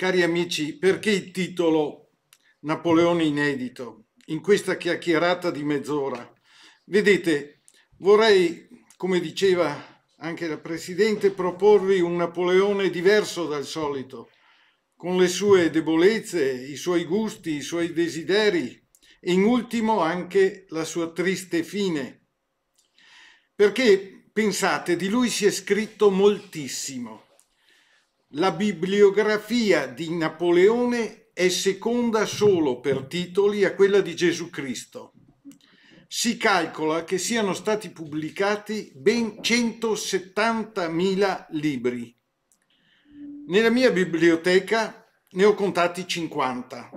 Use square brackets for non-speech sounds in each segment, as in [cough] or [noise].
Cari amici, perché il titolo Napoleone inedito in questa chiacchierata di mezz'ora? Vedete, vorrei, come diceva anche la Presidente, proporvi un Napoleone diverso dal solito, con le sue debolezze, i suoi gusti, i suoi desideri e in ultimo anche la sua triste fine. Perché, pensate, di lui si è scritto moltissimo la bibliografia di Napoleone è seconda solo per titoli a quella di Gesù Cristo. Si calcola che siano stati pubblicati ben 170.000 libri. Nella mia biblioteca ne ho contati 50.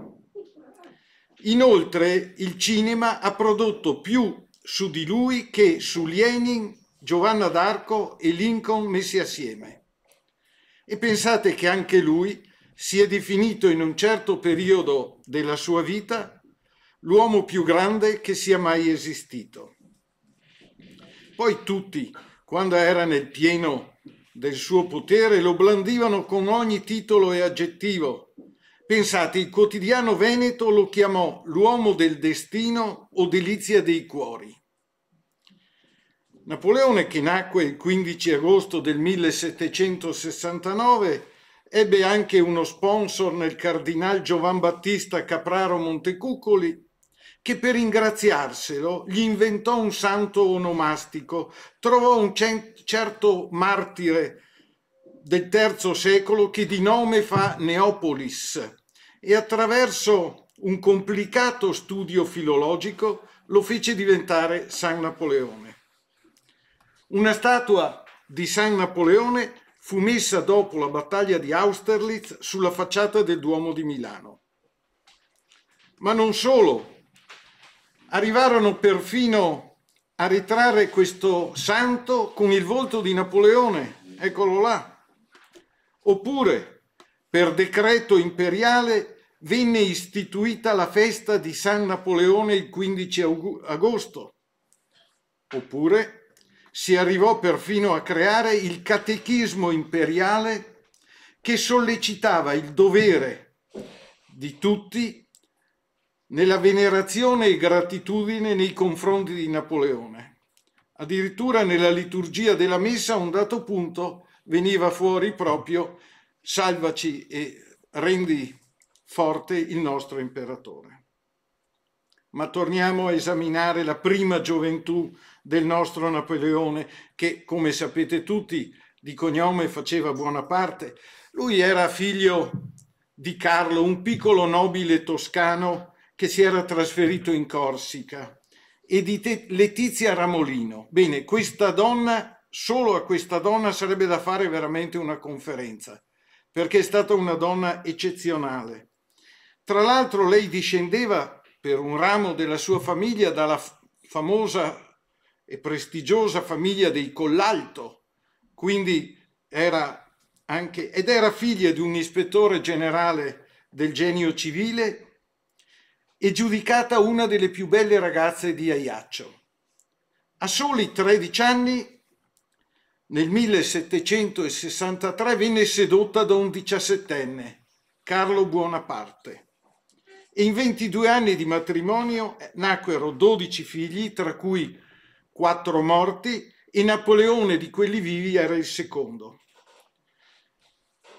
Inoltre il cinema ha prodotto più su di lui che su Lenin, Giovanna d'Arco e Lincoln messi assieme. E pensate che anche lui si è definito in un certo periodo della sua vita l'uomo più grande che sia mai esistito. Poi tutti, quando era nel pieno del suo potere, lo blandivano con ogni titolo e aggettivo. Pensate, il quotidiano Veneto lo chiamò l'uomo del destino o delizia dei cuori. Napoleone, che nacque il 15 agosto del 1769, ebbe anche uno sponsor nel cardinal Giovan Battista Capraro Montecuccoli, che per ringraziarselo gli inventò un santo onomastico, trovò un certo martire del III secolo che di nome fa Neopolis e attraverso un complicato studio filologico lo fece diventare San Napoleone. Una statua di San Napoleone fu messa dopo la battaglia di Austerlitz sulla facciata del Duomo di Milano. Ma non solo, arrivarono perfino a ritrarre questo santo con il volto di Napoleone, eccolo là. Oppure, per decreto imperiale, venne istituita la festa di San Napoleone il 15 agosto. Oppure, si arrivò perfino a creare il catechismo imperiale che sollecitava il dovere di tutti nella venerazione e gratitudine nei confronti di Napoleone. Addirittura nella liturgia della messa a un dato punto veniva fuori proprio salvaci e rendi forte il nostro imperatore. Ma torniamo a esaminare la prima gioventù del nostro Napoleone, che come sapete tutti di cognome faceva buona parte. Lui era figlio di Carlo, un piccolo nobile toscano che si era trasferito in Corsica, e di Letizia Ramolino. Bene, questa donna, solo a questa donna sarebbe da fare veramente una conferenza, perché è stata una donna eccezionale. Tra l'altro lei discendeva per un ramo della sua famiglia dalla famosa e prestigiosa famiglia dei Collalto, quindi era anche, ed era figlia di un ispettore generale del genio civile e giudicata una delle più belle ragazze di Aiaccio. A soli 13 anni, nel 1763, venne sedotta da un diciassettenne, Carlo Buonaparte. E in 22 anni di matrimonio eh, nacquero 12 figli, tra cui quattro morti e Napoleone di quelli vivi era il secondo.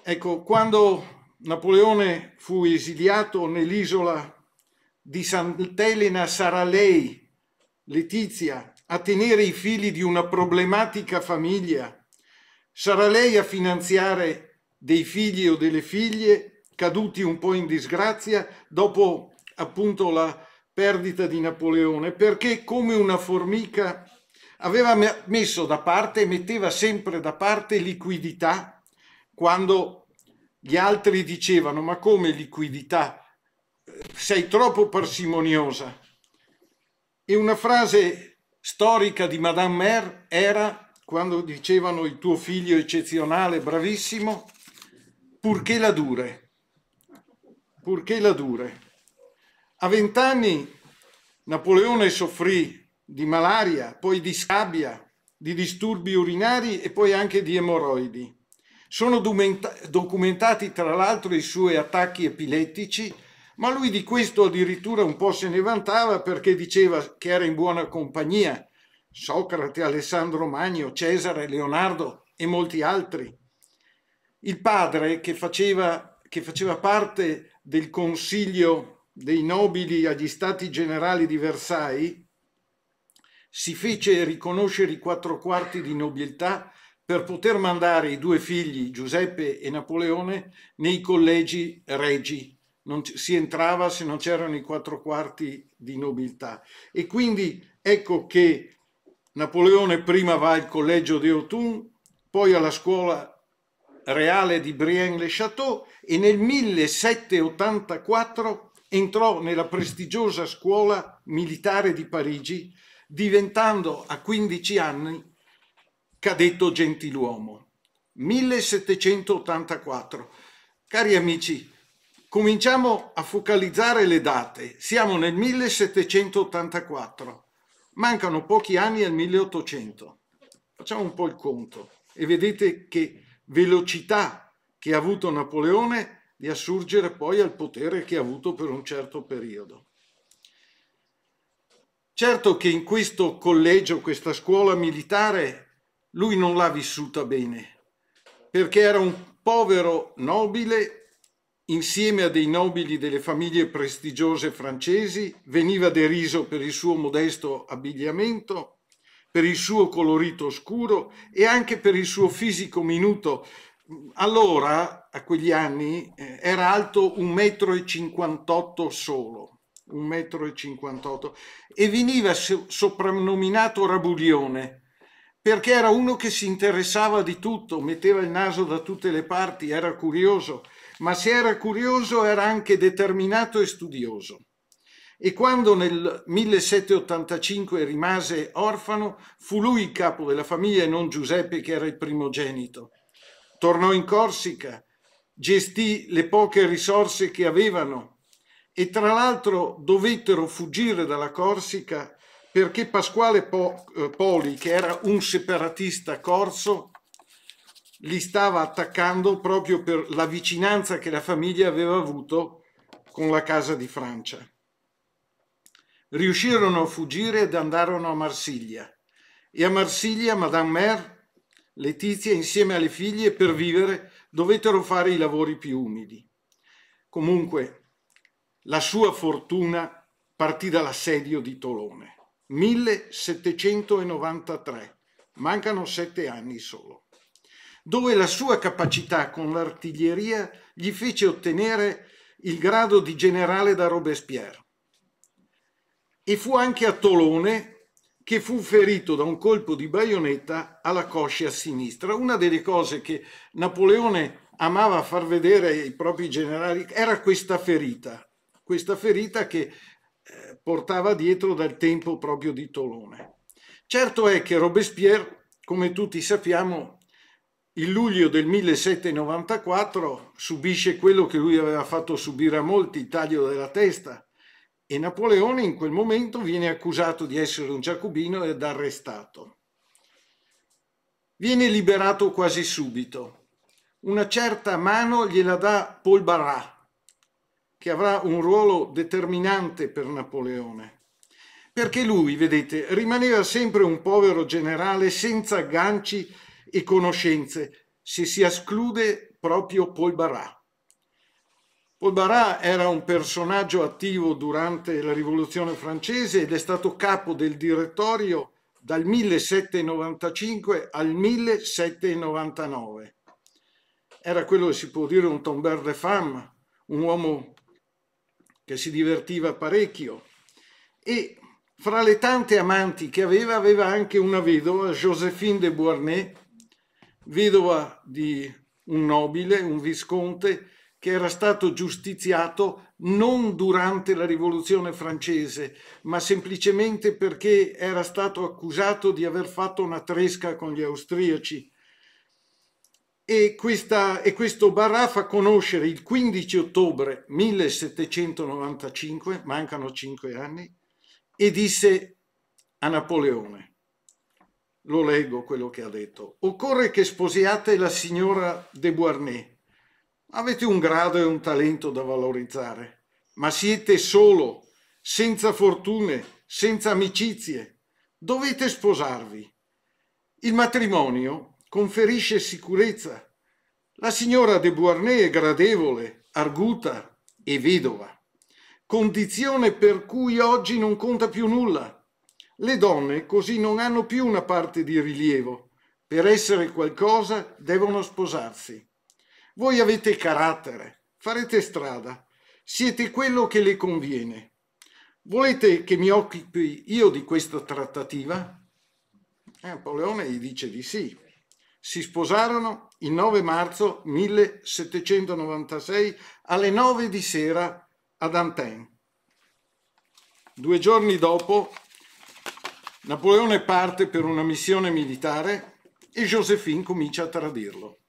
Ecco, quando Napoleone fu esiliato nell'isola di Sant'Elena sarà lei, Letizia, a tenere i figli di una problematica famiglia. Sarà lei a finanziare dei figli o delle figlie caduti un po' in disgrazia dopo appunto la perdita di Napoleone perché come una formica aveva messo da parte e metteva sempre da parte liquidità quando gli altri dicevano ma come liquidità sei troppo parsimoniosa e una frase storica di Madame Mer era quando dicevano il tuo figlio eccezionale bravissimo purché la dure purché la dure a vent'anni Napoleone soffrì di malaria, poi di scabbia, di disturbi urinari e poi anche di emorroidi. Sono documentati tra l'altro i suoi attacchi epilettici, ma lui di questo addirittura un po' se ne vantava perché diceva che era in buona compagnia. Socrate, Alessandro Magno, Cesare, Leonardo e molti altri. Il padre che faceva, che faceva parte del consiglio dei nobili agli stati generali di Versailles, si fece riconoscere i quattro quarti di nobiltà per poter mandare i due figli, Giuseppe e Napoleone, nei collegi regi. Non si entrava se non c'erano i quattro quarti di nobiltà. E quindi ecco che Napoleone prima va al collegio di Autun, poi alla scuola reale di Brienne-le-Château e nel 1784 entrò nella prestigiosa scuola militare di Parigi, diventando a 15 anni cadetto gentiluomo. 1784. Cari amici, cominciamo a focalizzare le date. Siamo nel 1784. Mancano pochi anni al 1800. Facciamo un po' il conto e vedete che velocità che ha avuto Napoleone di assurgere poi al potere che ha avuto per un certo periodo. Certo che in questo collegio, questa scuola militare, lui non l'ha vissuta bene, perché era un povero nobile insieme a dei nobili delle famiglie prestigiose francesi, veniva deriso per il suo modesto abbigliamento, per il suo colorito scuro e anche per il suo fisico minuto. Allora a quegli anni eh, era alto 1,58 m solo, 1,58 m, e veniva so soprannominato Rabulione perché era uno che si interessava di tutto, metteva il naso da tutte le parti, era curioso, ma se era curioso era anche determinato e studioso. E quando nel 1785 rimase orfano, fu lui il capo della famiglia e non Giuseppe che era il primogenito. Tornò in Corsica, gestì le poche risorse che avevano e tra l'altro dovettero fuggire dalla Corsica perché Pasquale eh, Poli, che era un separatista corso, li stava attaccando proprio per la vicinanza che la famiglia aveva avuto con la Casa di Francia. Riuscirono a fuggire ed andarono a Marsiglia e a Marsiglia Madame Mère, Letizia insieme alle figlie per vivere dovettero fare i lavori più umidi. Comunque, la sua fortuna partì dall'assedio di Tolone. 1793, mancano sette anni solo, dove la sua capacità con l'artiglieria gli fece ottenere il grado di generale da Robespierre. E fu anche a Tolone che fu ferito da un colpo di baionetta alla coscia sinistra. Una delle cose che Napoleone amava far vedere ai propri generali era questa ferita, questa ferita che eh, portava dietro dal tempo proprio di Tolone. Certo è che Robespierre, come tutti sappiamo, il luglio del 1794 subisce quello che lui aveva fatto subire a molti, il taglio della testa, e Napoleone in quel momento viene accusato di essere un giacobino ed arrestato. Viene liberato quasi subito. Una certa mano gliela dà Paul Barat, che avrà un ruolo determinante per Napoleone. Perché lui, vedete, rimaneva sempre un povero generale senza agganci e conoscenze, se si esclude proprio Paul Barat. Polbarà era un personaggio attivo durante la Rivoluzione francese ed è stato capo del direttorio dal 1795 al 1799. Era quello che si può dire un tomber de femme, un uomo che si divertiva parecchio e fra le tante amanti che aveva aveva anche una vedova, Joséphine de Beauharnais, vedova di un nobile, un visconte, che era stato giustiziato non durante la rivoluzione francese, ma semplicemente perché era stato accusato di aver fatto una tresca con gli austriaci. E, questa, e questo Barra fa conoscere il 15 ottobre 1795, mancano cinque anni, e disse a Napoleone, lo leggo quello che ha detto, occorre che sposiate la signora de Boarnet Avete un grado e un talento da valorizzare, ma siete solo, senza fortune, senza amicizie. Dovete sposarvi. Il matrimonio conferisce sicurezza. La signora de Beauharnais è gradevole, arguta e vedova, condizione per cui oggi non conta più nulla. Le donne così non hanno più una parte di rilievo. Per essere qualcosa devono sposarsi. Voi avete carattere, farete strada, siete quello che le conviene. Volete che mi occupi io di questa trattativa? E eh, Napoleone gli dice di sì. Si sposarono il 9 marzo 1796 alle 9 di sera ad Antin. Due giorni dopo Napoleone parte per una missione militare e Josephine comincia a tradirlo.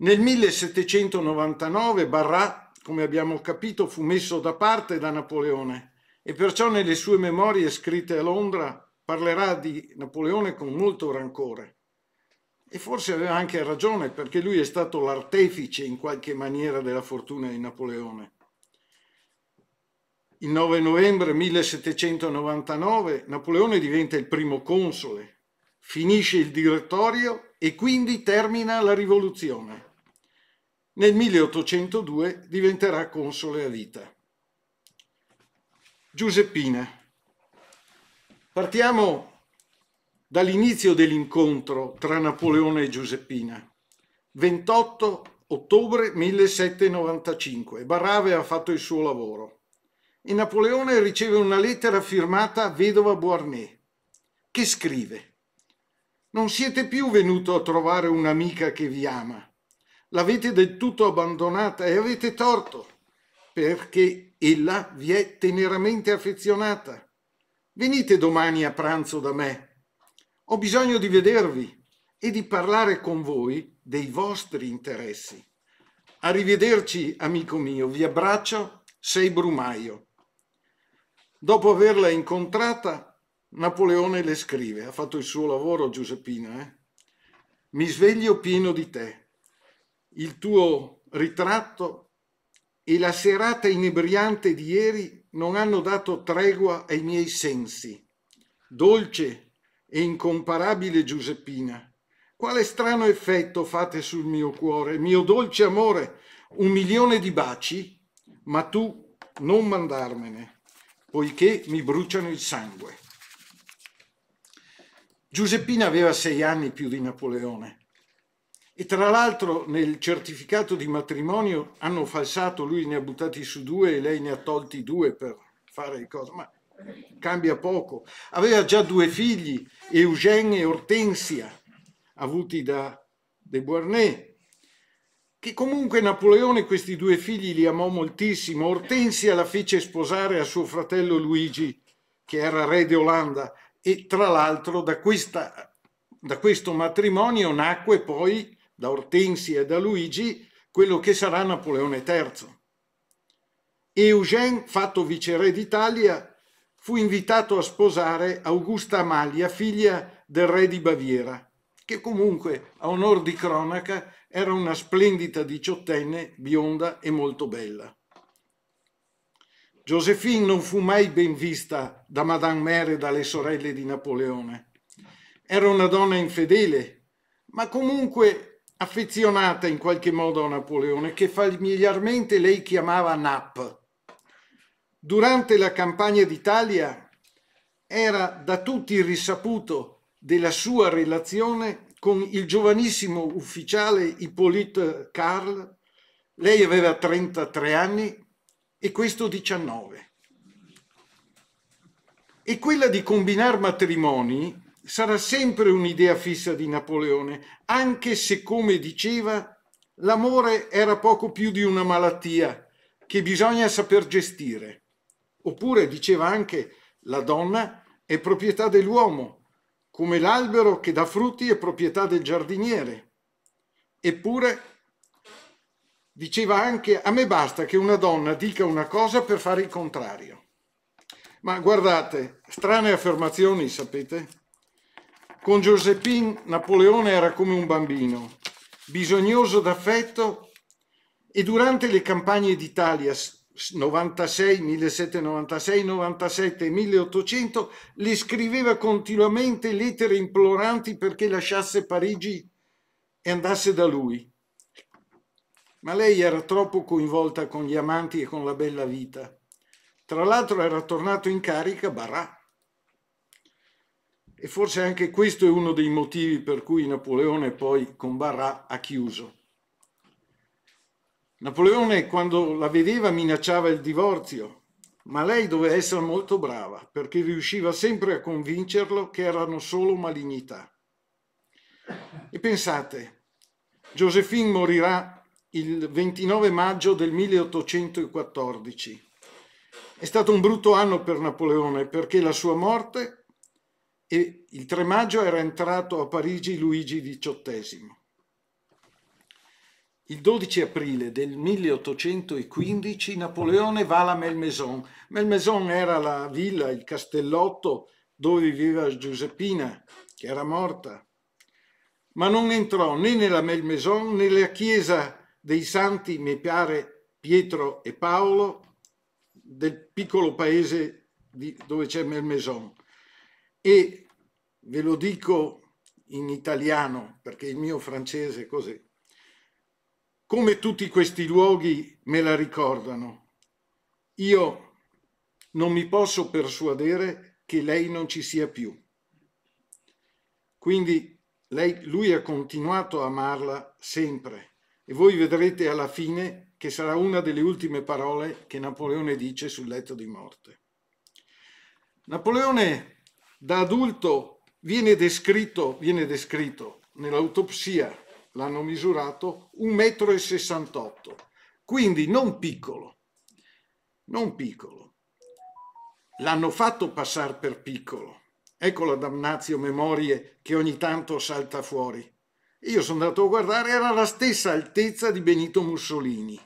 Nel 1799 Barrat, come abbiamo capito, fu messo da parte da Napoleone e perciò nelle sue memorie scritte a Londra parlerà di Napoleone con molto rancore. E forse aveva anche ragione perché lui è stato l'artefice in qualche maniera della fortuna di Napoleone. Il 9 novembre 1799 Napoleone diventa il primo console, finisce il direttorio e quindi termina la rivoluzione. Nel 1802 diventerà console a vita. Giuseppina. Partiamo dall'inizio dell'incontro tra Napoleone e Giuseppina. 28 ottobre 1795. Barrave ha fatto il suo lavoro e Napoleone riceve una lettera firmata Vedova Boarnet che scrive Non siete più venuto a trovare un'amica che vi ama, l'avete del tutto abbandonata e avete torto, perché ella vi è teneramente affezionata. Venite domani a pranzo da me. Ho bisogno di vedervi e di parlare con voi dei vostri interessi. Arrivederci, amico mio, vi abbraccio, sei Brumaio. Dopo averla incontrata, Napoleone le scrive, ha fatto il suo lavoro Giuseppina, eh? mi sveglio pieno di te, il tuo ritratto e la serata inebriante di ieri non hanno dato tregua ai miei sensi. Dolce e incomparabile Giuseppina, quale strano effetto fate sul mio cuore, mio dolce amore, un milione di baci, ma tu non mandarmene, poiché mi bruciano il sangue. Giuseppina aveva sei anni più di Napoleone e tra l'altro nel certificato di matrimonio hanno falsato, lui ne ha buttati su due e lei ne ha tolti due per fare le cose, ma cambia poco. Aveva già due figli, Eugène e Hortensia, avuti da De Boarnet, che comunque Napoleone questi due figli li amò moltissimo. Hortensia la fece sposare a suo fratello Luigi, che era re d'Olanda, e tra l'altro da, da, questo matrimonio nacque poi da Ortensia e da Luigi quello che sarà Napoleone III. Eugène, fatto viceré d'Italia, fu invitato a sposare Augusta Amalia, figlia del re di Baviera, che comunque, a onor di cronaca, era una splendida diciottenne, bionda e molto bella. Josephine non fu mai ben vista da Madame Mère e dalle sorelle di Napoleone. Era una donna infedele, ma comunque affezionata in qualche modo a Napoleone, che familiarmente lei chiamava Nap. Durante la campagna d'Italia era da tutti risaputo della sua relazione con il giovanissimo ufficiale Hippolyte Karl. Lei aveva 33 anni e questo 19. E quella di combinare matrimoni sarà sempre un'idea fissa di Napoleone, anche se, come diceva, l'amore era poco più di una malattia che bisogna saper gestire. Oppure diceva anche la donna è proprietà dell'uomo, come l'albero che dà frutti è proprietà del giardiniere. Eppure diceva anche a me basta che una donna dica una cosa per fare il contrario. Ma guardate, strane affermazioni, sapete? Con Josephine Napoleone era come un bambino, bisognoso d'affetto e durante le campagne d'Italia 96, 1796, 97 e 1800 le scriveva continuamente lettere imploranti perché lasciasse Parigi e andasse da lui. Ma lei era troppo coinvolta con gli amanti e con la bella vita. Tra l'altro era tornato in carica Barà e forse anche questo è uno dei motivi per cui Napoleone poi con Barra ha chiuso. Napoleone quando la vedeva minacciava il divorzio, ma lei doveva essere molto brava perché riusciva sempre a convincerlo che erano solo malignità. E pensate, Josephine morirà il 29 maggio del 1814. È stato un brutto anno per Napoleone perché la sua morte e il 3 maggio era entrato a Parigi Luigi XVIII. Il 12 aprile del 1815 Napoleone va alla Melmaison. Melmaison era la villa, il castellotto dove viveva Giuseppina, che era morta. Ma non entrò né nella Melmaison né nella chiesa dei santi, mi pare, Pietro e Paolo, del piccolo paese di, dove c'è Melmaison e ve lo dico in italiano perché il mio francese è così. Come tutti questi luoghi me la ricordano, io non mi posso persuadere che lei non ci sia più. Quindi lei, lui ha continuato a amarla sempre e voi vedrete alla fine che sarà una delle ultime parole che Napoleone dice sul letto di morte. Napoleone da adulto viene descritto, viene descritto nell'autopsia, l'hanno misurato, 1,68 m, quindi non piccolo, non piccolo. L'hanno fatto passare per piccolo. Ecco la damnazio memorie che ogni tanto salta fuori. Io sono andato a guardare, era la stessa altezza di Benito Mussolini.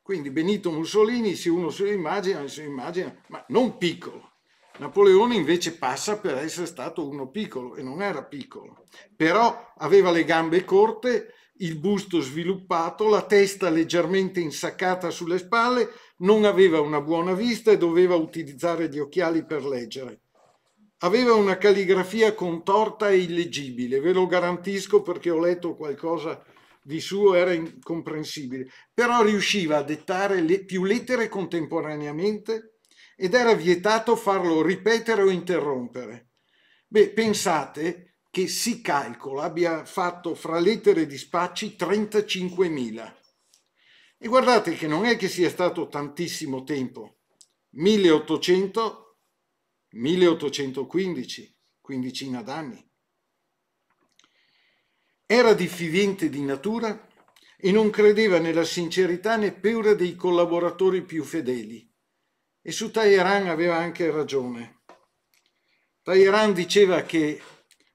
Quindi Benito Mussolini, se uno se lo immagina, se lo immagina, ma non piccolo. Napoleone invece passa per essere stato uno piccolo e non era piccolo, però aveva le gambe corte, il busto sviluppato, la testa leggermente insaccata sulle spalle, non aveva una buona vista e doveva utilizzare gli occhiali per leggere. Aveva una calligrafia contorta e illeggibile, ve lo garantisco perché ho letto qualcosa di suo, era incomprensibile, però riusciva a dettare le più lettere contemporaneamente ed era vietato farlo ripetere o interrompere. Beh, pensate che si calcola abbia fatto fra lettere e dispacci 35.000. E guardate che non è che sia stato tantissimo tempo. 1800, 1815, quindicina d'anni. Era diffidente di natura e non credeva nella sincerità né neppure dei collaboratori più fedeli e su Talleyrand aveva anche ragione. Talleyrand diceva che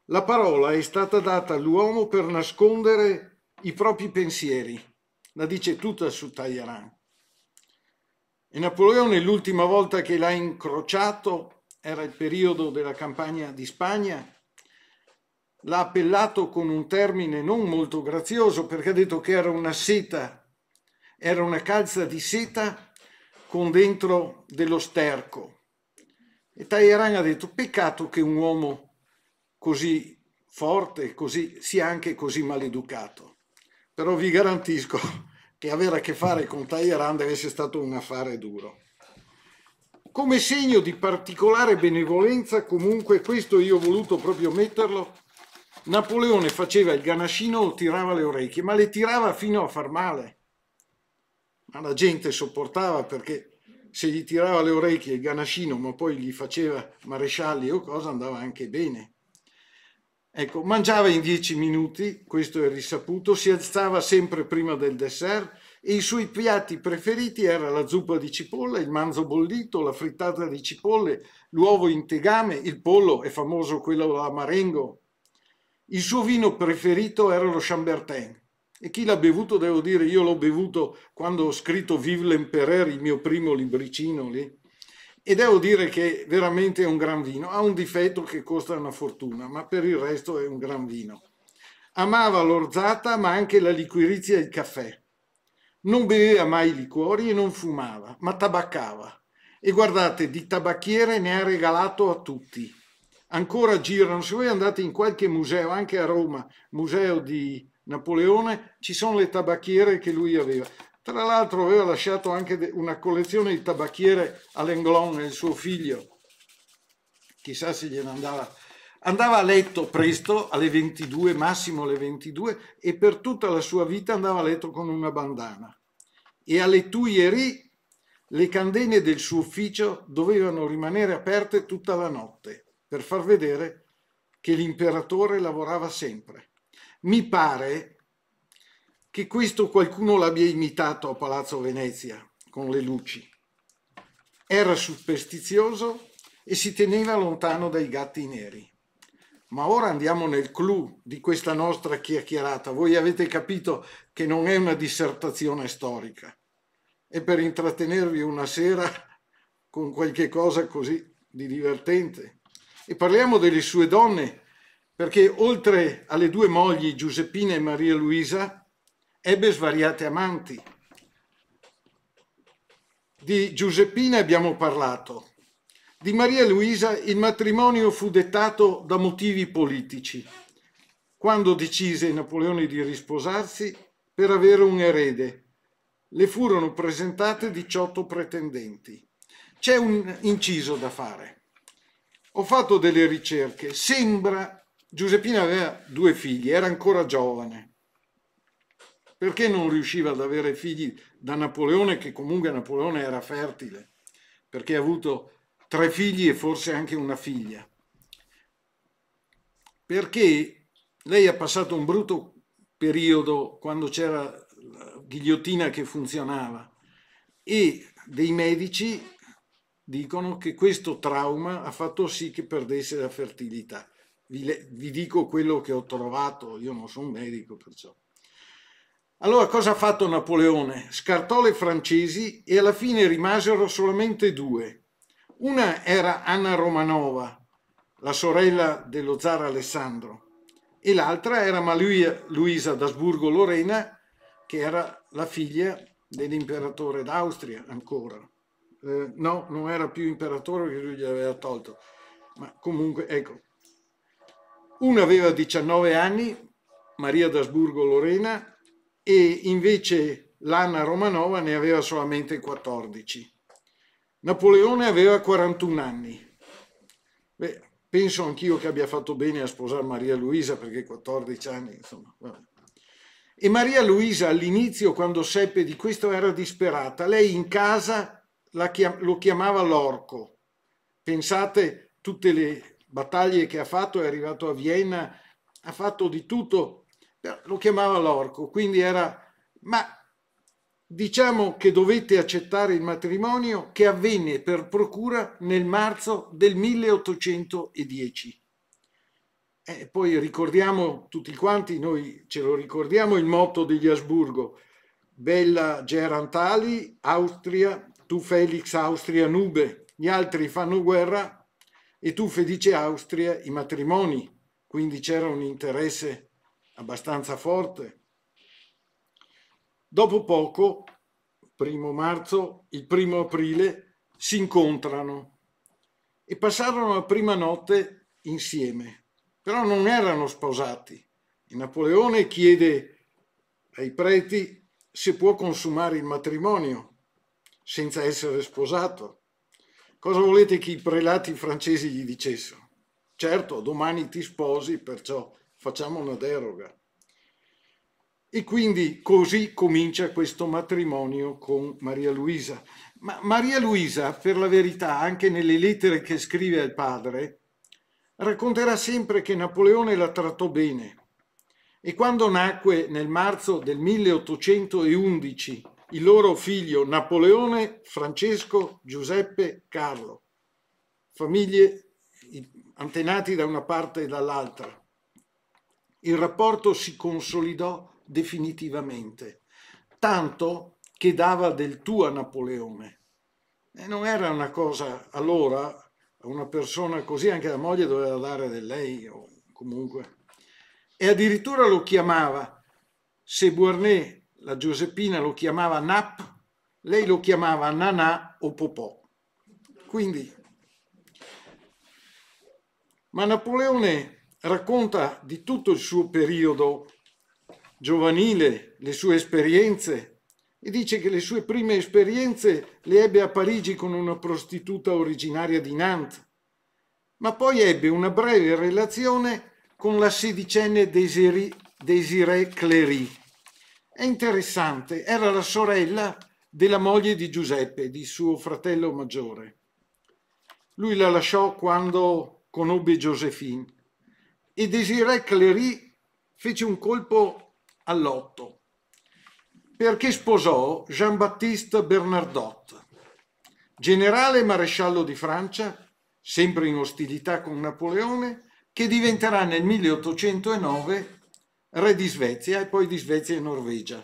la parola è stata data all'uomo per nascondere i propri pensieri. La dice tutta su Talleyrand. E Napoleone l'ultima volta che l'ha incrociato era il periodo della campagna di Spagna l'ha appellato con un termine non molto grazioso perché ha detto che era una seta, era una calza di seta con dentro dello sterco. E Talleyrand ha detto, peccato che un uomo così forte così, sia anche così maleducato. Però vi garantisco che avere a che fare con Talleyrand deve essere stato un affare duro. Come segno di particolare benevolenza, comunque, questo io ho voluto proprio metterlo, Napoleone faceva il ganascino o tirava le orecchie, ma le tirava fino a far male ma la gente sopportava perché se gli tirava le orecchie il ganascino ma poi gli faceva marescialli o cosa andava anche bene. Ecco, mangiava in dieci minuti, questo è risaputo, si alzava sempre prima del dessert e i suoi piatti preferiti erano la zuppa di cipolla, il manzo bollito, la frittata di cipolle, l'uovo in tegame, il pollo, è famoso quello Marengo. Il suo vino preferito era lo Chambertin, e chi l'ha bevuto, devo dire, io l'ho bevuto quando ho scritto Vive l'Empereur, il mio primo libricino lì. E devo dire che veramente è un gran vino. Ha un difetto che costa una fortuna, ma per il resto è un gran vino. Amava l'orzata, ma anche la liquirizia e il caffè. Non beveva mai liquori e non fumava, ma tabaccava. E guardate, di tabacchiere ne ha regalato a tutti. Ancora girano, se voi andate in qualche museo, anche a Roma, museo di Napoleone, ci sono le tabacchiere che lui aveva. Tra l'altro aveva lasciato anche una collezione di tabacchiere a Lenglon, il suo figlio. Chissà se gliene andava. Andava a letto presto, alle 22, massimo alle 22, e per tutta la sua vita andava a letto con una bandana. E alle Tuileries le candele del suo ufficio dovevano rimanere aperte tutta la notte per far vedere che l'imperatore lavorava sempre. Mi pare che questo qualcuno l'abbia imitato a Palazzo Venezia con le luci. Era superstizioso e si teneva lontano dai gatti neri. Ma ora andiamo nel clou di questa nostra chiacchierata. Voi avete capito che non è una dissertazione storica. È per intrattenervi una sera con qualche cosa così di divertente. E parliamo delle sue donne, perché oltre alle due mogli Giuseppina e Maria Luisa ebbe svariate amanti. Di Giuseppina abbiamo parlato. Di Maria Luisa il matrimonio fu dettato da motivi politici, quando decise Napoleone di risposarsi per avere un erede. Le furono presentate 18 pretendenti. C'è un inciso da fare. Ho fatto delle ricerche. Sembra Giuseppina aveva due figli, era ancora giovane. Perché non riusciva ad avere figli da Napoleone, che comunque Napoleone era fertile, perché ha avuto tre figli e forse anche una figlia? Perché lei ha passato un brutto periodo quando c'era la ghigliottina che funzionava e dei medici dicono che questo trauma ha fatto sì che perdesse la fertilità vi, vi dico quello che ho trovato, io non sono un medico perciò. Allora cosa ha fatto Napoleone? Scartò le francesi e alla fine rimasero solamente due. Una era Anna Romanova, la sorella dello zar Alessandro, e l'altra era Maria Luisa d'Asburgo-Lorena, che era la figlia dell'imperatore d'Austria ancora. Eh, no, non era più imperatore perché lui gli aveva tolto, ma comunque ecco, uno aveva 19 anni, Maria d'Asburgo Lorena, e invece l'Anna Romanova ne aveva solamente 14. Napoleone aveva 41 anni. Beh, penso anch'io che abbia fatto bene a sposare Maria Luisa perché 14 anni, insomma. Vabbè. E Maria Luisa all'inizio, quando seppe di questo, era disperata. Lei in casa chiam lo chiamava l'orco. Pensate tutte le battaglie che ha fatto, è arrivato a Vienna, ha fatto di tutto, eh, lo chiamava l'orco, quindi era... Ma diciamo che dovette accettare il matrimonio che avvenne per procura nel marzo del 1810. Eh, e poi ricordiamo tutti quanti, noi ce lo ricordiamo, il motto degli Asburgo, Bella Gerantali, Austria, tu Felix Austria Nube, gli altri fanno guerra, e tu felice Austria i matrimoni, quindi c'era un interesse abbastanza forte. Dopo poco, primo marzo, il primo aprile, si incontrano e passarono la prima notte insieme, però non erano sposati. E Napoleone chiede ai preti se può consumare il matrimonio senza essere sposato. Cosa volete che i prelati francesi gli dicessero? Certo, domani ti sposi, perciò facciamo una deroga. E quindi così comincia questo matrimonio con Maria Luisa. Ma Maria Luisa, per la verità, anche nelle lettere che scrive al padre, racconterà sempre che Napoleone la trattò bene. E quando nacque nel marzo del 1811 il loro figlio Napoleone, Francesco, Giuseppe, Carlo, famiglie antenati da una parte e dall'altra. Il rapporto si consolidò definitivamente, tanto che dava del tuo a Napoleone. E non era una cosa allora, una persona così, anche la moglie doveva dare del lei, o comunque. E addirittura lo chiamava, se Buarnet la Giuseppina lo chiamava Nap, lei lo chiamava Nanà o Popò. Quindi, ma Napoleone racconta di tutto il suo periodo giovanile, le sue esperienze e dice che le sue prime esperienze le ebbe a Parigi con una prostituta originaria di Nantes, ma poi ebbe una breve relazione con la sedicenne Desirée Cléry è interessante, era la sorella della moglie di Giuseppe, di suo fratello maggiore. Lui la lasciò quando conobbe Josephine e Desiré Cléry fece un colpo all'otto perché sposò Jean-Baptiste Bernardot, generale maresciallo di Francia, sempre in ostilità con Napoleone, che diventerà nel 1809 re di Svezia e poi di Svezia e Norvegia.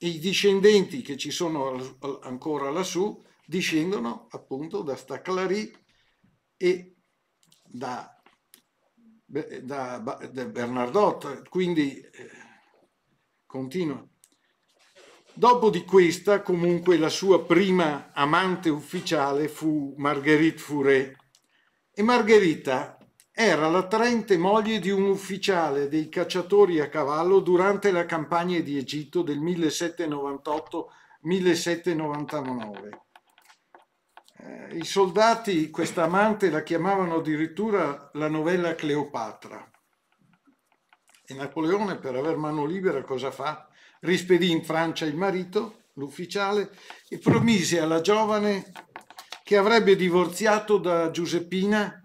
I discendenti che ci sono ancora lassù discendono appunto da Staclary e da, da, da Bernardotte, quindi eh, continua. Dopo di questa, comunque, la sua prima amante ufficiale fu Marguerite Furet. E Margherita era l'attraente moglie di un ufficiale dei cacciatori a cavallo durante la campagna di Egitto del 1798-1799. Eh, I soldati, questa amante, la chiamavano addirittura la novella Cleopatra. E Napoleone, per aver mano libera, cosa fa? Rispedì in Francia il marito, l'ufficiale, e promise alla giovane che avrebbe divorziato da Giuseppina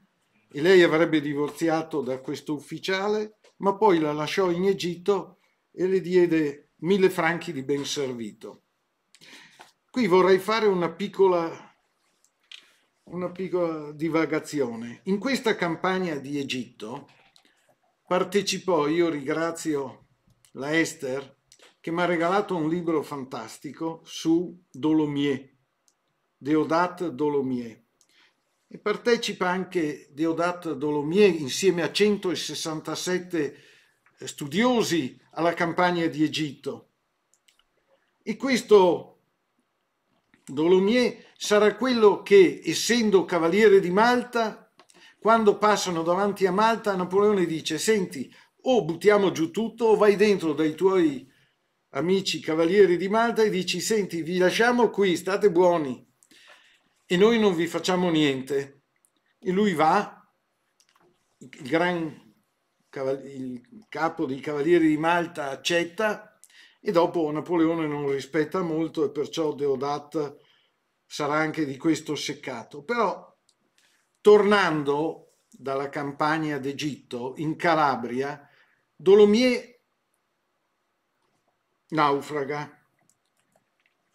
e lei avrebbe divorziato da questo ufficiale, ma poi la lasciò in Egitto e le diede mille franchi di ben servito. Qui vorrei fare una piccola, una piccola divagazione. In questa campagna di Egitto partecipò, io ringrazio la Esther che mi ha regalato un libro fantastico su Dolomier, Deodat Dolomier e partecipa anche Deodat Dolomier insieme a 167 eh, studiosi alla campagna di Egitto. E questo Dolomier sarà quello che, essendo cavaliere di Malta, quando passano davanti a Malta, Napoleone dice, senti, o buttiamo giù tutto o vai dentro dai tuoi amici cavalieri di Malta e dici, senti, vi lasciamo qui, state buoni, e noi non vi facciamo niente. E lui va, il gran il capo dei cavalieri di Malta accetta e dopo Napoleone non rispetta molto e perciò Deodat sarà anche di questo seccato. Però tornando dalla campagna d'Egitto in Calabria, Dolomier naufraga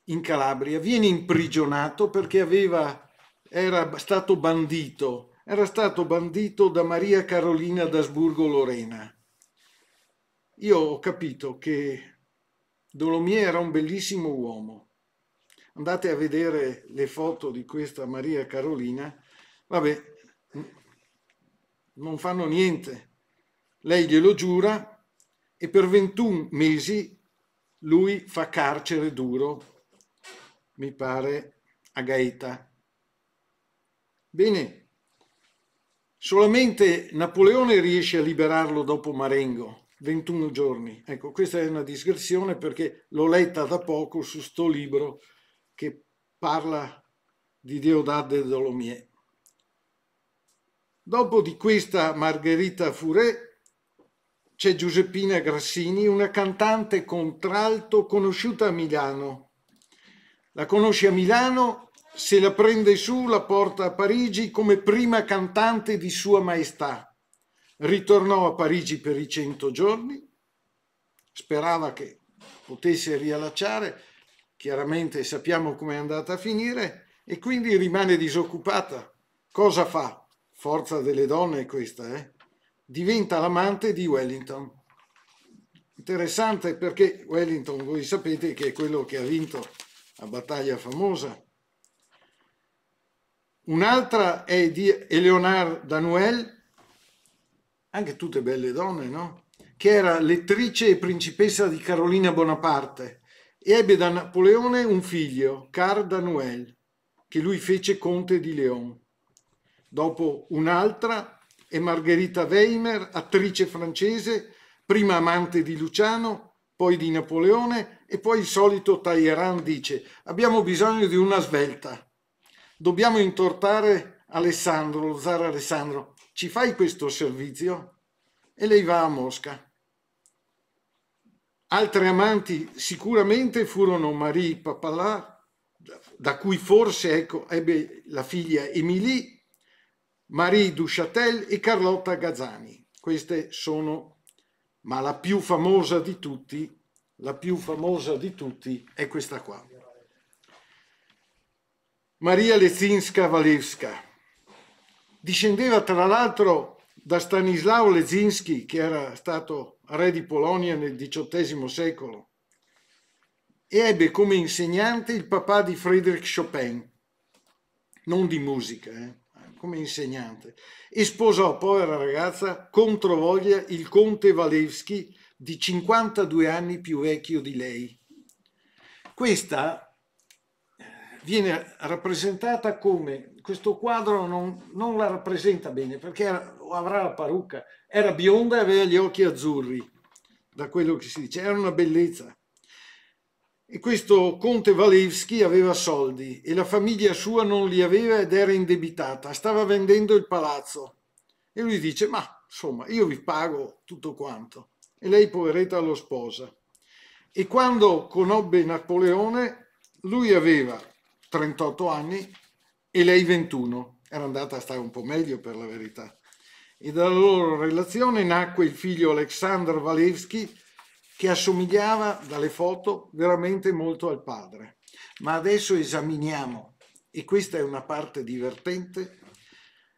in Calabria, viene imprigionato perché aveva, era stato bandito, era stato bandito da Maria Carolina d'Asburgo-Lorena. Io ho capito che Dolomia era un bellissimo uomo. Andate a vedere le foto di questa Maria Carolina. Vabbè, non fanno niente. Lei glielo giura e per 21 mesi lui fa carcere duro mi pare a Gaeta. Bene, solamente Napoleone riesce a liberarlo dopo Marengo, 21 giorni. Ecco, questa è una digressione perché l'ho letta da poco su sto libro che parla di Deodade Dolomier. Dopo di questa Margherita Furet c'è Giuseppina Grassini, una cantante contralto conosciuta a Milano la conosce a Milano, se la prende su, la porta a Parigi come prima cantante di Sua Maestà. Ritornò a Parigi per i cento giorni, sperava che potesse riallacciare, chiaramente sappiamo come è andata a finire, e quindi rimane disoccupata. Cosa fa? Forza delle donne questa, eh? Diventa l'amante di Wellington. Interessante perché Wellington, voi sapete che è quello che ha vinto la battaglia famosa. Un'altra è di Eleonore Danuel, anche tutte belle donne, no? Che era lettrice e principessa di Carolina Bonaparte e ebbe da Napoleone un figlio, Car Danuel, che lui fece conte di Leon. Dopo un'altra è Margherita Weimer, attrice francese, prima amante di Luciano, poi di Napoleone, e poi il solito Talleyrand dice abbiamo bisogno di una svelta, dobbiamo intortare Alessandro, lo zar Alessandro, ci fai questo servizio? E lei va a Mosca. Altre amanti sicuramente furono Marie Papalà, da cui forse ecco, ebbe la figlia Emilie, Marie Duchatel e Carlotta Gazzani. Queste sono, ma la più famosa di tutti la più famosa di tutti è questa qua. Maria Lezinska-Walewska. Discendeva tra l'altro da Stanislao Lezinski, che era stato re di Polonia nel XVIII secolo, e ebbe come insegnante il papà di Friedrich Chopin, non di musica, eh, come insegnante, e sposò povera la ragazza controvoglia il conte Walewski, di 52 anni più vecchio di lei. Questa eh, viene rappresentata come, questo quadro non, non la rappresenta bene perché era, avrà la parrucca, era bionda e aveva gli occhi azzurri, da quello che si dice, era una bellezza. E questo conte Walewski aveva soldi e la famiglia sua non li aveva ed era indebitata, stava vendendo il palazzo. E lui dice, ma insomma, io vi pago tutto quanto e lei poveretta lo sposa. E quando conobbe Napoleone, lui aveva 38 anni e lei 21. Era andata a stare un po' meglio per la verità. E dalla loro relazione nacque il figlio Alexander Walewski che assomigliava dalle foto veramente molto al padre. Ma adesso esaminiamo, e questa è una parte divertente,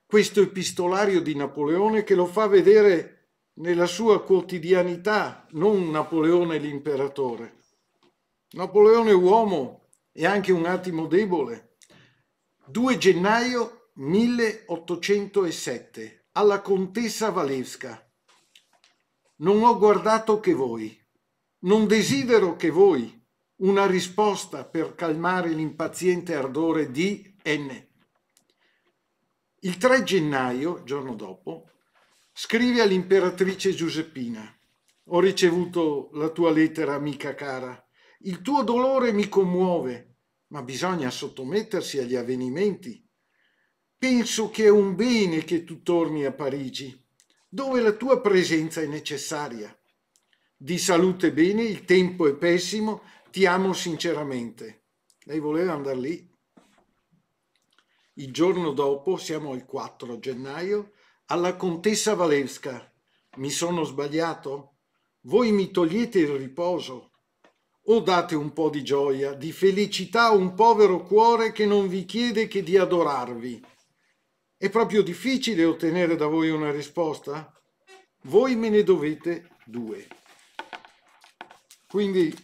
questo epistolario di Napoleone che lo fa vedere nella sua quotidianità, non Napoleone l'imperatore. Napoleone uomo e anche un attimo debole. 2 gennaio 1807 alla contessa Valevska. Non ho guardato che voi, non desidero che voi una risposta per calmare l'impaziente ardore di N. Il 3 gennaio, giorno dopo, Scrivi all'imperatrice Giuseppina. Ho ricevuto la tua lettera, amica cara. Il tuo dolore mi commuove, ma bisogna sottomettersi agli avvenimenti. Penso che è un bene che tu torni a Parigi, dove la tua presenza è necessaria. Di salute bene, il tempo è pessimo, ti amo sinceramente. Lei voleva andare lì. Il giorno dopo, siamo al 4 gennaio, alla contessa Valesca, mi sono sbagliato? Voi mi togliete il riposo? O date un po' di gioia, di felicità a un povero cuore che non vi chiede che di adorarvi? È proprio difficile ottenere da voi una risposta? Voi me ne dovete due. Quindi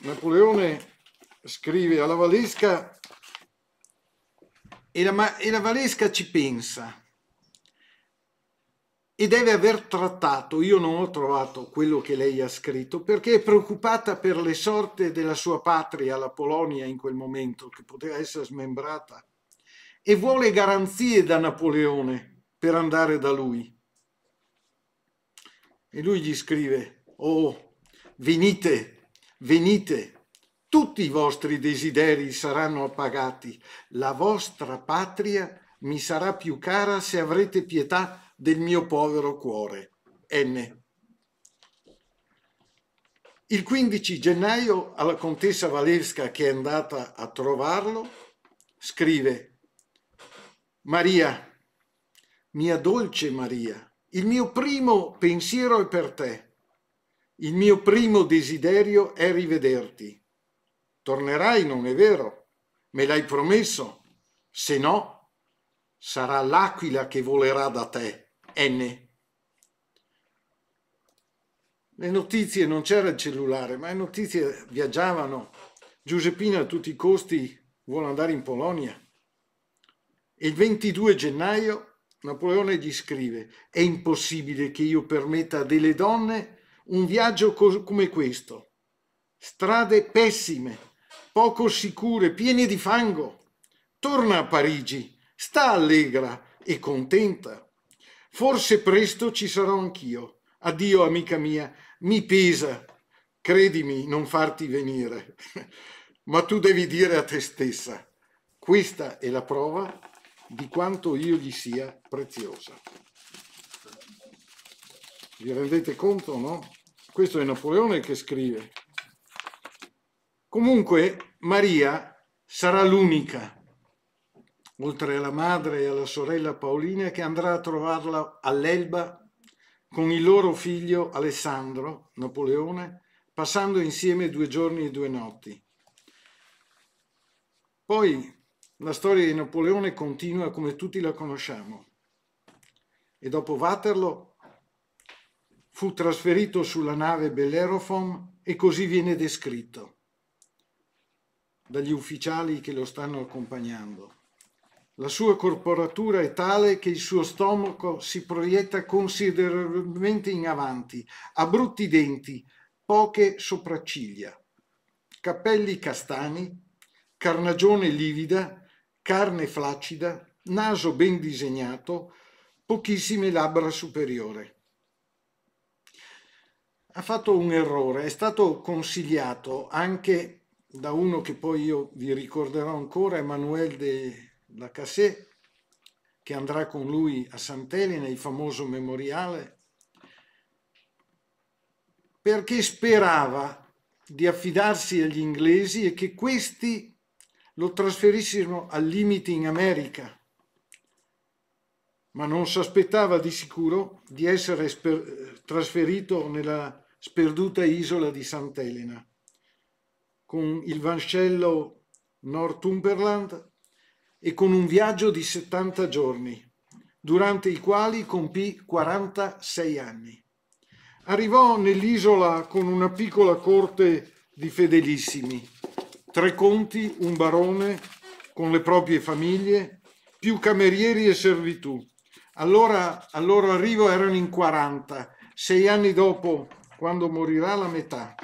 Napoleone scrive alla Valesca e la, e la Valesca ci pensa e deve aver trattato, io non ho trovato quello che lei ha scritto, perché è preoccupata per le sorte della sua patria, la Polonia in quel momento, che poteva essere smembrata, e vuole garanzie da Napoleone per andare da lui. E lui gli scrive, oh, venite, venite, tutti i vostri desideri saranno appagati, la vostra patria mi sarà più cara se avrete pietà del mio povero cuore. N. Il 15 gennaio alla contessa Valesca che è andata a trovarlo scrive Maria, mia dolce Maria, il mio primo pensiero è per te, il mio primo desiderio è rivederti. Tornerai, non è vero? Me l'hai promesso? Se no, sarà l'aquila che volerà da te N. Le notizie non c'era il cellulare, ma le notizie viaggiavano. Giuseppina a tutti i costi vuole andare in Polonia. il 22 gennaio Napoleone gli scrive: È impossibile che io permetta a delle donne un viaggio come questo. Strade pessime, poco sicure, piene di fango. Torna a Parigi, sta allegra e contenta. Forse presto ci sarò anch'io. Addio, amica mia, mi pesa. Credimi, non farti venire. [laughs] Ma tu devi dire a te stessa, questa è la prova di quanto io gli sia preziosa. Vi rendete conto, no? Questo è Napoleone che scrive. Comunque Maria sarà l'unica oltre alla madre e alla sorella Paolina, che andrà a trovarla all'Elba con il loro figlio Alessandro, Napoleone, passando insieme due giorni e due notti. Poi la storia di Napoleone continua come tutti la conosciamo e dopo Waterloo fu trasferito sulla nave Bellerophon e così viene descritto dagli ufficiali che lo stanno accompagnando. La sua corporatura è tale che il suo stomaco si proietta considerevolmente in avanti, ha brutti denti, poche sopracciglia, capelli castani, carnagione livida, carne flaccida, naso ben disegnato, pochissime labbra superiore. Ha fatto un errore, è stato consigliato anche da uno che poi io vi ricorderò ancora, Emanuele de da Cassé che andrà con lui a Sant'Elena, il famoso memoriale, perché sperava di affidarsi agli inglesi e che questi lo trasferissero al limite in America, ma non si aspettava di sicuro di essere trasferito nella sperduta isola di Sant'Elena, con il vascello Northumberland e con un viaggio di 70 giorni, durante i quali compì 46 anni. Arrivò nell'isola con una piccola corte di fedelissimi, tre conti, un barone con le proprie famiglie, più camerieri e servitù. Allora, al loro arrivo erano in 40, sei anni dopo, quando morirà la metà.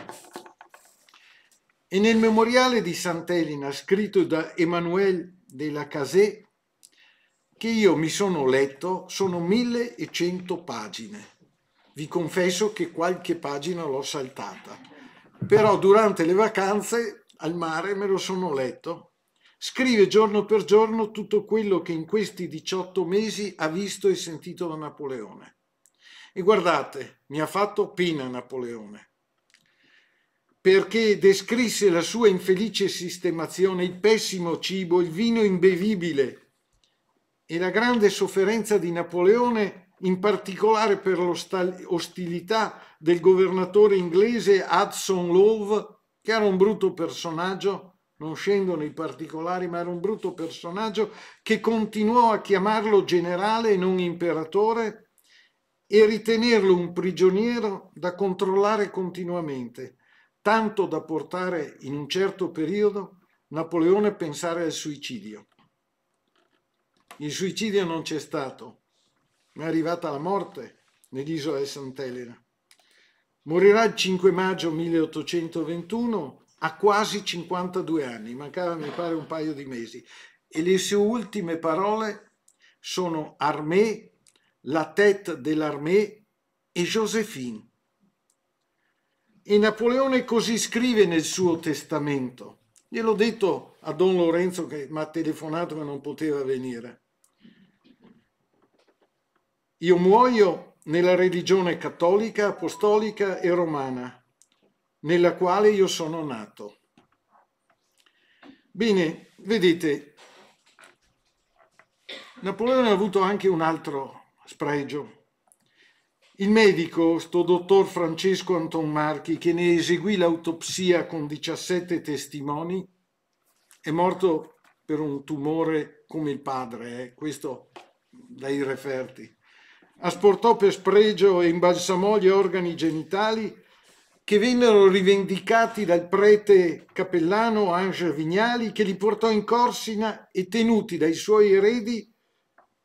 E nel memoriale di Sant'Elina, scritto da Emanuele della Casé che io mi sono letto sono 1100 pagine. Vi confesso che qualche pagina l'ho saltata, però durante le vacanze al mare me lo sono letto. Scrive giorno per giorno tutto quello che in questi 18 mesi ha visto e sentito da Napoleone. E guardate, mi ha fatto pena Napoleone perché descrisse la sua infelice sistemazione, il pessimo cibo, il vino imbevibile e la grande sofferenza di Napoleone, in particolare per l'ostilità del governatore inglese Hudson Love, che era un brutto personaggio, non scendo nei particolari, ma era un brutto personaggio che continuò a chiamarlo generale e non imperatore e ritenerlo un prigioniero da controllare continuamente tanto da portare in un certo periodo Napoleone a pensare al suicidio. Il suicidio non c'è stato, ma è arrivata la morte nell'isola di Sant'Elena. Morirà il 5 maggio 1821 a quasi 52 anni, mancava mi pare un paio di mesi, e le sue ultime parole sono Armée, la tête de l'armée e Joséphine. E Napoleone così scrive nel suo testamento. Gliel'ho detto a Don Lorenzo che mi ha telefonato ma non poteva venire. Io muoio nella religione cattolica, apostolica e romana, nella quale io sono nato. Bene, vedete, Napoleone ha avuto anche un altro spregio il medico, sto dottor Francesco Anton Marchi, che ne eseguì l'autopsia con 17 testimoni, è morto per un tumore come il padre, eh? questo dai referti. Asportò per spregio e imbalsamò gli organi genitali che vennero rivendicati dal prete cappellano Ange Vignali che li portò in Corsina e tenuti dai suoi eredi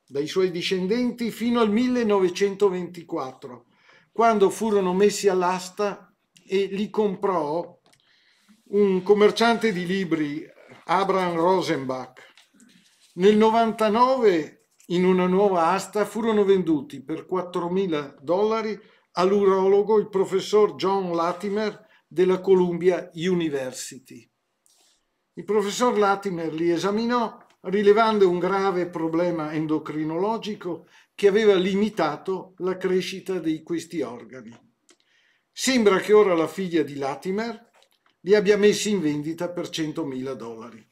dai suoi discendenti fino al 1924, quando furono messi all'asta e li comprò un commerciante di libri, Abraham Rosenbach. Nel 99, in una nuova asta, furono venduti per 4.000 dollari all'urologo il professor John Latimer della Columbia University. Il professor Latimer li esaminò rilevando un grave problema endocrinologico che aveva limitato la crescita di questi organi. Sembra che ora la figlia di Latimer li abbia messi in vendita per 100.000 dollari.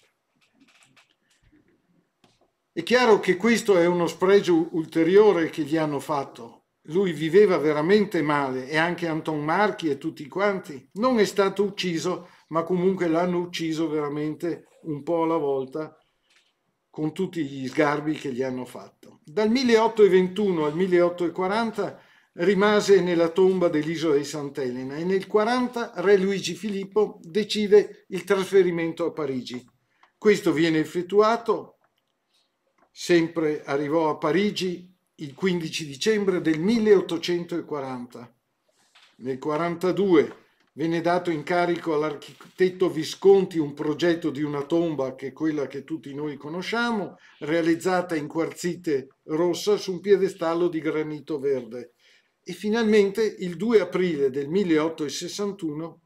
È chiaro che questo è uno spregio ulteriore che gli hanno fatto. Lui viveva veramente male e anche Anton Marchi e tutti quanti. Non è stato ucciso, ma comunque l'hanno ucciso veramente un po' alla volta con tutti gli sgarbi che gli hanno fatto. Dal 1821 al 1840 rimase nella tomba dell'isola di Sant'Elena e nel 40 re Luigi Filippo decide il trasferimento a Parigi. Questo viene effettuato, sempre arrivò a Parigi il 15 dicembre del 1840. Nel 42 venne dato in carico all'architetto Visconti un progetto di una tomba che è quella che tutti noi conosciamo, realizzata in quarzite rossa su un piedestallo di granito verde. E finalmente il 2 aprile del 1861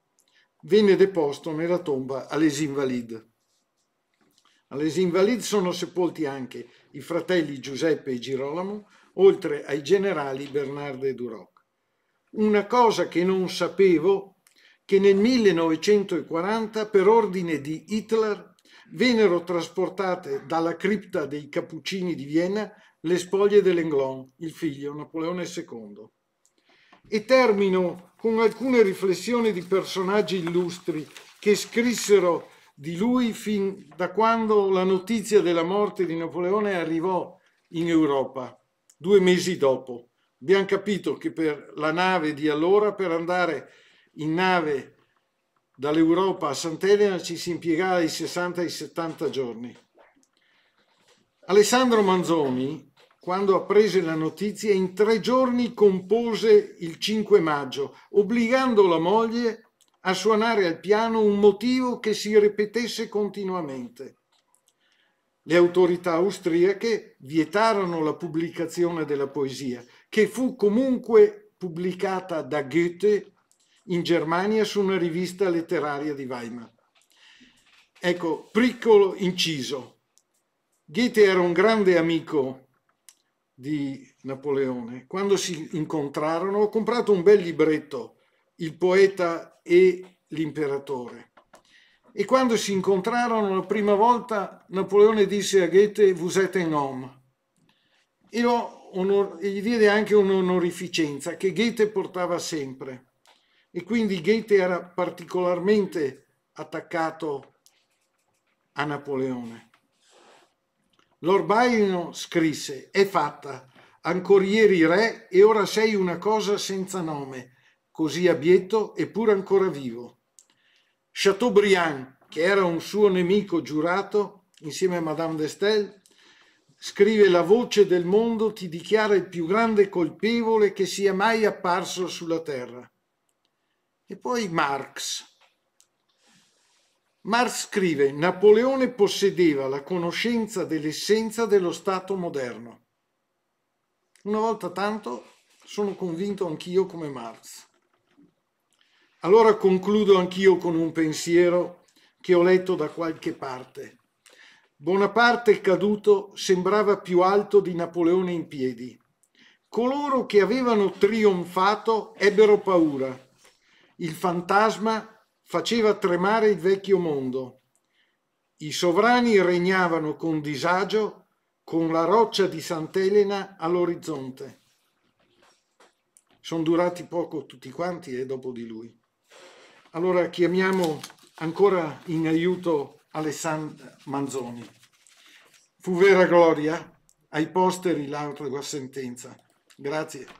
venne deposto nella tomba a Les Invalides. Alles Invalides sono sepolti anche i fratelli Giuseppe e Girolamo, oltre ai generali Bernard e Duroc. Una cosa che non sapevo che nel 1940 per ordine di Hitler vennero trasportate dalla cripta dei Cappuccini di Vienna le spoglie dell'Englon, il figlio Napoleone II. E termino con alcune riflessioni di personaggi illustri che scrissero di lui fin da quando la notizia della morte di Napoleone arrivò in Europa, due mesi dopo. Abbiamo capito che per la nave di allora, per andare a in nave dall'Europa a Sant'Elena ci si impiegava i 60 ai 70 giorni. Alessandro Manzoni, quando apprese la notizia, in tre giorni compose il 5 maggio, obbligando la moglie a suonare al piano un motivo che si ripetesse continuamente. Le autorità austriache vietarono la pubblicazione della poesia, che fu comunque pubblicata da Goethe in Germania su una rivista letteraria di Weimar. Ecco, piccolo inciso. Goethe era un grande amico di Napoleone. Quando si incontrarono, ho comprato un bel libretto, Il poeta e l'imperatore. E quando si incontrarono la prima volta, Napoleone disse a Goethe, vous êtes un homme. E, onor- e gli diede anche un'onorificenza che Goethe portava sempre e quindi Goethe era particolarmente attaccato a Napoleone. Lord Byron scrisse, è fatta, ancor ieri re e ora sei una cosa senza nome, così abietto eppur ancora vivo. Chateaubriand, che era un suo nemico giurato, insieme a Madame d'Estelle, scrive La voce del mondo ti dichiara il più grande colpevole che sia mai apparso sulla terra. E poi Marx. Marx scrive Napoleone possedeva la conoscenza dell'essenza dello Stato moderno. Una volta tanto sono convinto anch'io come Marx. Allora concludo anch'io con un pensiero che ho letto da qualche parte. Bonaparte caduto sembrava più alto di Napoleone in piedi. Coloro che avevano trionfato ebbero paura il fantasma faceva tremare il vecchio mondo. I sovrani regnavano con disagio con la roccia di Sant'Elena all'orizzonte. Sono durati poco tutti quanti e dopo di lui. Allora chiamiamo ancora in aiuto Alessandro Manzoni. Fu vera gloria, ai posteri l'altra sentenza. Grazie.